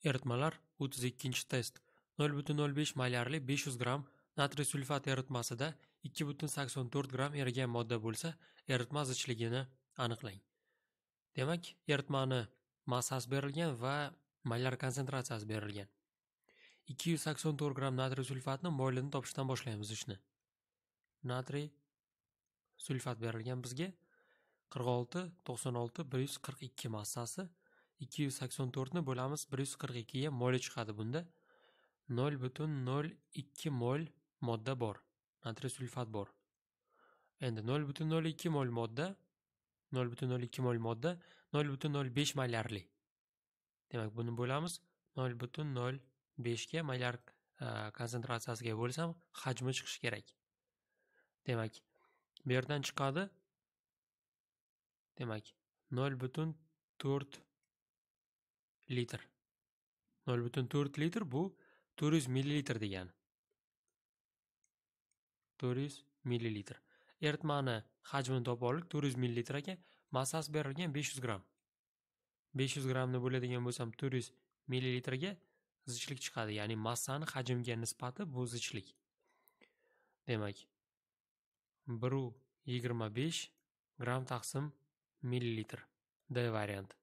Eritmalar 32 test 0,05 malyarli 500 gram natriy sulfat eritmasida 2,84 gram erigan modda bo'lsa, eritma zichligini aniqlang. Demak, eritmani massasi berilgan va molyar konsentratsiyasi berilgan. 284 gram natriy sulfatni moylini topishdan boshlaymiz ishni. Natriy sulfat berilgan bizga 46 96 142 massasi ikki yuz sakson to'rtni bo'lamiz bir yuz qirq ikkiga moli chiqadi bunda nol butun nol ikki mol modda bor natriy sulfat bor endi nol butun nol ikki mol modda nol butun nol ikki mol modda nol butun nol besh molyarli demak buni bo'lamiz nol butun nol beshga molyar e, konsentratsiyasiga bo'lsam hajmi chiqishi kerak demak bu yerdan chiqadi demak nol butun to'rt litr 0,4 litr bu 400 millilitr degani 400 millilitr eritmani hajmini topib oldik 400 millilitr ekan massasi berilgan 500 gramm 500 grammni bo'ladigan bo'lsam 400 millilitrga zichlik chiqadi ya'ni massani hajmga nisbati bu zichlik demak bir u yigirma besh gramm taqsim millilitr d varianti